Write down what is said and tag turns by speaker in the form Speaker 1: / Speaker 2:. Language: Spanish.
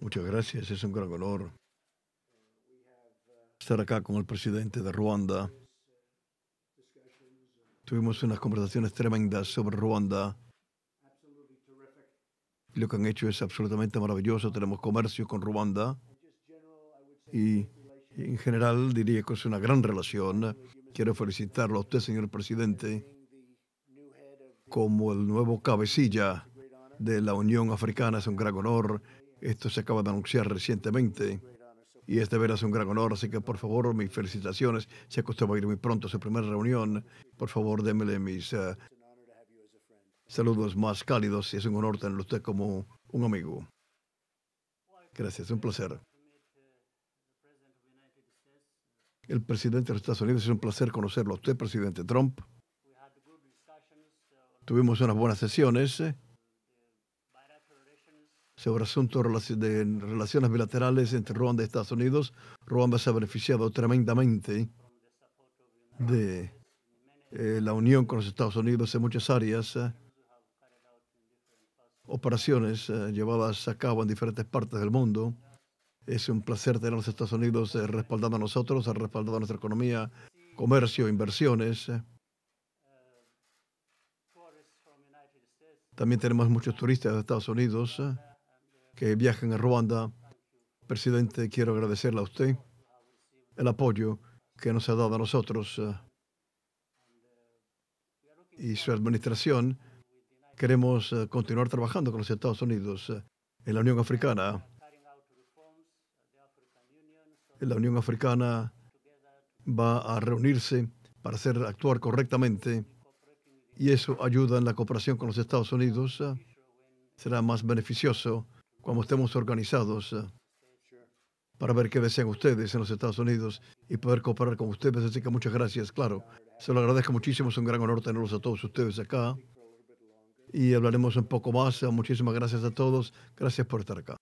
Speaker 1: Muchas gracias, es un gran honor estar acá con el presidente de Ruanda. Tuvimos unas conversaciones tremendas sobre Ruanda. Lo que han hecho es absolutamente maravilloso. Tenemos comercio con Ruanda y en general diría que es una gran relación. Quiero felicitarlo a usted, señor presidente, como el nuevo cabecilla de la Unión Africana. Es un gran honor esto se acaba de anunciar recientemente. Y es de veras un gran honor, así que por favor, mis felicitaciones. Se que a ir muy pronto a su primera reunión. Por favor, démele mis eh, saludos más cálidos y es un honor tenerlo usted como un amigo. Gracias, un placer. El presidente de los Estados Unidos, es un placer conocerlo usted, presidente Trump. Tuvimos unas buenas sesiones. Eh, sobre asuntos de relaciones bilaterales entre Ruanda y Estados Unidos. Ruanda se ha beneficiado tremendamente de eh, la unión con los Estados Unidos en muchas áreas, eh, operaciones eh, llevadas a cabo en diferentes partes del mundo. Es un placer tener a los Estados Unidos respaldando a nosotros, respaldando a nuestra economía, comercio, inversiones. También tenemos muchos turistas de Estados Unidos que viajen a Ruanda. Presidente, quiero agradecerle a usted el apoyo que nos ha dado a nosotros eh, y su administración. Queremos eh, continuar trabajando con los Estados Unidos eh, en la Unión Africana. La Unión Africana va a reunirse para hacer actuar correctamente y eso ayuda en la cooperación con los Estados Unidos. Será más beneficioso cuando estemos organizados eh, para ver qué desean ustedes en los Estados Unidos y poder cooperar con ustedes. Así que muchas gracias, claro. Se lo agradezco muchísimo, es un gran honor tenerlos a todos ustedes acá. Y hablaremos un poco más. Muchísimas gracias a todos. Gracias por estar acá.